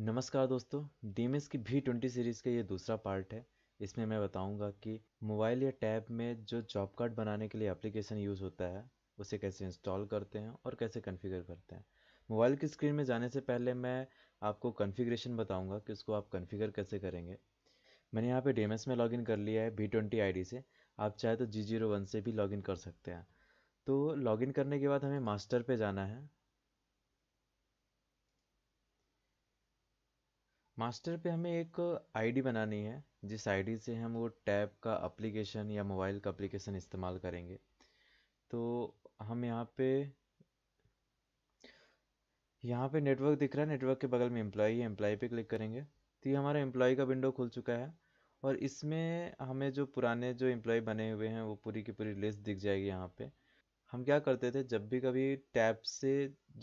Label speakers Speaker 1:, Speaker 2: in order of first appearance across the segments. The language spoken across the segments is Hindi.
Speaker 1: नमस्कार दोस्तों डीमेस की भी ट्वेंटी सीरीज़ का ये दूसरा पार्ट है इसमें मैं बताऊंगा कि मोबाइल या टैब में जो जॉब कार्ड बनाने के लिए एप्लीकेशन यूज़ होता है उसे कैसे इंस्टॉल करते हैं और कैसे कॉन्फ़िगर करते हैं मोबाइल की स्क्रीन में जाने से पहले मैं आपको कॉन्फ़िगरेशन बताऊंगा कि उसको आप कॉन्फ़िगर कैसे करेंगे मैंने यहाँ पे डी में लॉगिन कर लिया है भी ट्वेंटी आई से आप चाहे तो जी जीरो वन से भी लॉगिन कर सकते हैं तो लॉगिन करने के बाद हमें मास्टर पे जाना है मास्टर पे हमें एक आईडी बनानी है जिस आईडी से हम वो टैब का एप्लीकेशन या मोबाइल का एप्लीकेशन इस्तेमाल करेंगे तो हम यहाँ पे यहाँ पे नेटवर्क दिख रहा है नेटवर्क के बगल में एम्प्लॉई है एम्प्लॉई पे क्लिक करेंगे तो ये हमारा एम्प्लॉय का विंडो खुल चुका है और इसमें हमें जो पुराने जो एम्प्लॉय बने हुए हैं वो पूरी की पूरी लिस्ट दिख जाएगी यहाँ पे हम क्या करते थे जब भी कभी टैब से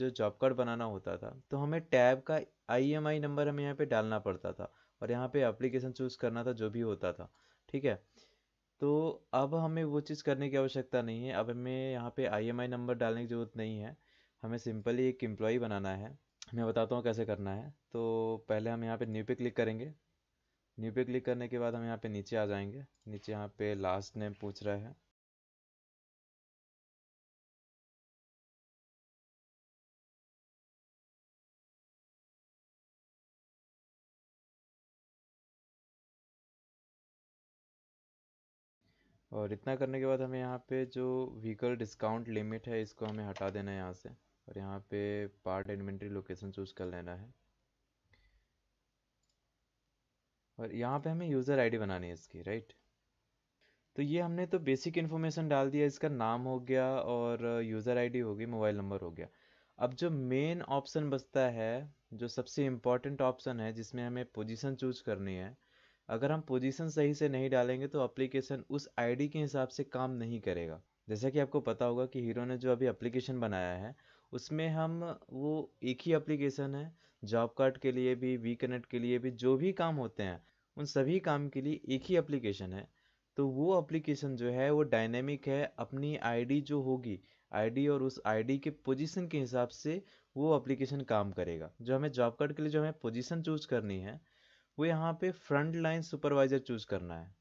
Speaker 1: जो जॉब कार्ड बनाना होता था तो हमें टैब का आईएमआई नंबर हमें यहाँ पे डालना पड़ता था और यहाँ पे एप्लीकेशन चूज़ करना था जो भी होता था ठीक है तो अब हमें वो चीज़ करने की आवश्यकता नहीं है अब हमें यहाँ पे आईएमआई नंबर डालने की ज़रूरत नहीं है हमें सिंपली एक एम्प्लॉई बनाना है मैं बताता हूँ कैसे करना है तो पहले हम यहाँ पे न्यू पे क्लिक करेंगे न्यू पे क्लिक करने के बाद हम यहाँ पे नीचे आ जाएंगे नीचे यहाँ पे लास्ट नेम पूछ रहा है और इतना करने के बाद हमें यहाँ पे जो व्हीकल डिस्काउंट लिमिट है इसको हमें हटा देना है यहाँ से और यहाँ पे पार्ट इन्वेंट्री लोकेशन चूज़ कर लेना है और यहाँ पे हमें यूज़र आईडी बनानी है इसकी राइट तो ये हमने तो बेसिक इन्फॉर्मेशन डाल दिया इसका नाम हो गया और यूज़र आईडी होगी मोबाइल नंबर हो गया अब जो मेन ऑप्शन बचता है जो सबसे इम्पॉर्टेंट ऑप्शन है जिसमें हमें पोजीशन चूज करनी है अगर हम पोजीशन सही से नहीं डालेंगे तो एप्लीकेशन उस आईडी के हिसाब से काम नहीं करेगा जैसा कि आपको पता होगा कि हीरो ने जो अभी एप्लीकेशन बनाया है उसमें हम वो एक ही एप्लीकेशन है जॉब कार्ड के लिए भी वी कनेक्ट के लिए भी जो भी काम होते हैं उन सभी काम के लिए एक ही एप्लीकेशन है तो वो एप्लीकेशन जो है वो डायनेमिक है अपनी आईडी जो होगी आईडी और उस आईडी के पोजीशन के हिसाब से वो एप्लीकेशन काम करेगा जो हमें जॉब कार्ड के लिए जो हमें पोजीशन चूज करनी है वो यहाँ पे फ्रंट लाइन सुपरवाइजर चूज करना है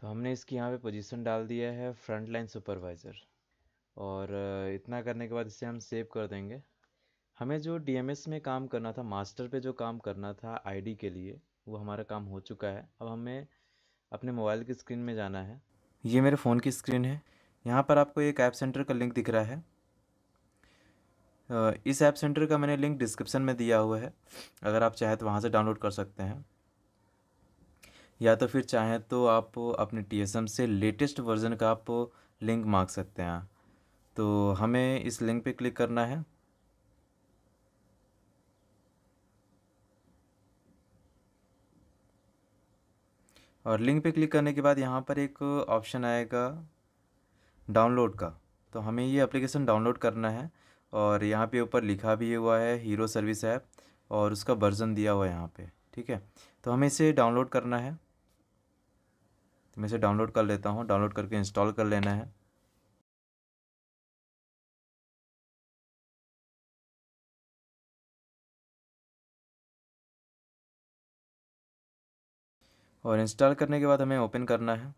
Speaker 1: तो हमने इसकी यहाँ पे पोजीशन डाल दिया है फ्रंट लाइन सुपरवाइज़र और इतना करने के बाद इसे हम सेव कर देंगे हमें जो डीएमएस में काम करना था मास्टर पे जो काम करना था आईडी के लिए वो हमारा काम हो चुका है अब हमें अपने मोबाइल की स्क्रीन में जाना है ये मेरे फ़ोन की स्क्रीन है यहाँ पर आपको एक ऐप सेंटर का लिंक दिख रहा है इस ऐप सेंटर का मैंने लिंक डिस्क्रिप्शन में दिया हुआ है अगर आप चाहें तो वहाँ से डाउनलोड कर सकते हैं या तो फिर चाहें तो आप अपने टी से लेटेस्ट वर्ज़न का आप लिंक मांग सकते हैं तो हमें इस लिंक पे क्लिक करना है और लिंक पे क्लिक करने के बाद यहाँ पर एक ऑप्शन आएगा डाउनलोड का तो हमें ये एप्लीकेशन डाउनलोड करना है और यहाँ पे ऊपर लिखा भी हुआ है हीरो सर्विस ऐप और उसका वर्जन दिया हुआ है यहाँ पे ठीक है तो हमें इसे डाउनलोड करना है तो मैं इसे डाउनलोड कर लेता हूँ डाउनलोड करके इंस्टॉल कर लेना है और इंस्टॉल करने के बाद हमें ओपन करना है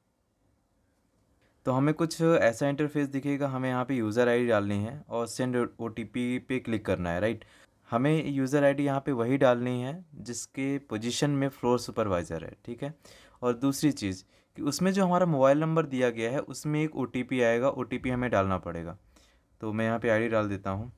Speaker 1: तो हमें कुछ ऐसा इंटरफेस दिखेगा हमें यहाँ पे यूज़र आईडी डालनी है और सेंड ओ पे क्लिक करना है राइट हमें यूज़र आईडी यहाँ पे वही डालनी है जिसके पोजीशन में फ्लोर सुपरवाइज़र है ठीक है और दूसरी चीज़ कि उसमें जो हमारा मोबाइल नंबर दिया गया है उसमें एक ओ आएगा ओ हमें डालना पड़ेगा तो मैं यहाँ पर आई डाल देता हूँ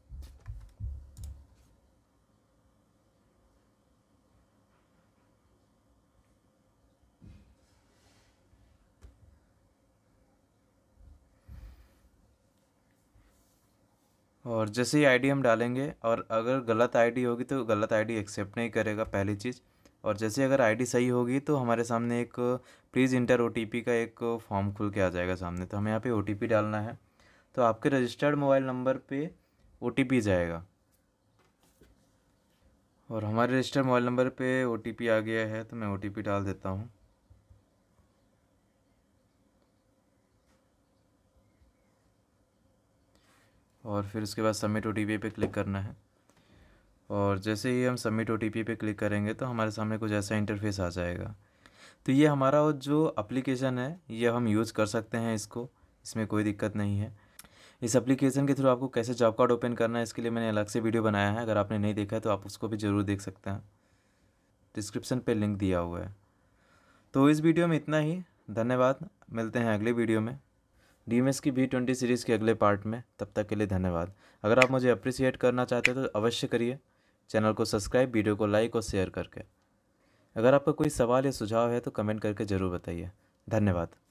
Speaker 1: और जैसे ही आईडी हम डालेंगे और अगर गलत आईडी होगी तो गलत आईडी एक्सेप्ट नहीं करेगा पहली चीज़ और जैसे अगर आईडी सही होगी तो हमारे सामने एक प्लीज़ इंटर ओ का एक फॉर्म खुल के आ जाएगा सामने तो हमें यहाँ पे ओ डालना है तो आपके रजिस्टर्ड मोबाइल नंबर पे ओ जाएगा और हमारे रजिस्टर्ड मोबाइल नंबर पे ओ आ गया है तो मैं ओ डाल देता हूँ और फिर उसके बाद सबमिट ओ टी पी पे क्लिक करना है और जैसे ही हम सबमिट ओ टी पी पे क्लिक करेंगे तो हमारे सामने कुछ ऐसा इंटरफेस आ जाएगा तो ये हमारा जो अप्लीकेशन है ये हम यूज़ कर सकते हैं इसको इसमें कोई दिक्कत नहीं है इस एप्लीकेशन के थ्रू आपको कैसे जॉब कार्ड ओपन करना है इसके लिए मैंने अलग से वीडियो बनाया है अगर आपने नहीं देखा है तो आप उसको भी ज़रूर देख सकते हैं डिस्क्रिप्शन पे लिंक दिया हुआ है तो इस वीडियो में इतना ही धन्यवाद मिलते हैं अगले वीडियो में डी एम एस की बी ट्वेंटी सीरीज़ के अगले पार्ट में तब तक के लिए धन्यवाद अगर आप मुझे अप्रिसिएट करना चाहते हो तो अवश्य करिए चैनल को सब्सक्राइब वीडियो को लाइक और शेयर करके अगर आपका कोई सवाल या सुझाव है तो कमेंट करके ज़रूर बताइए धन्यवाद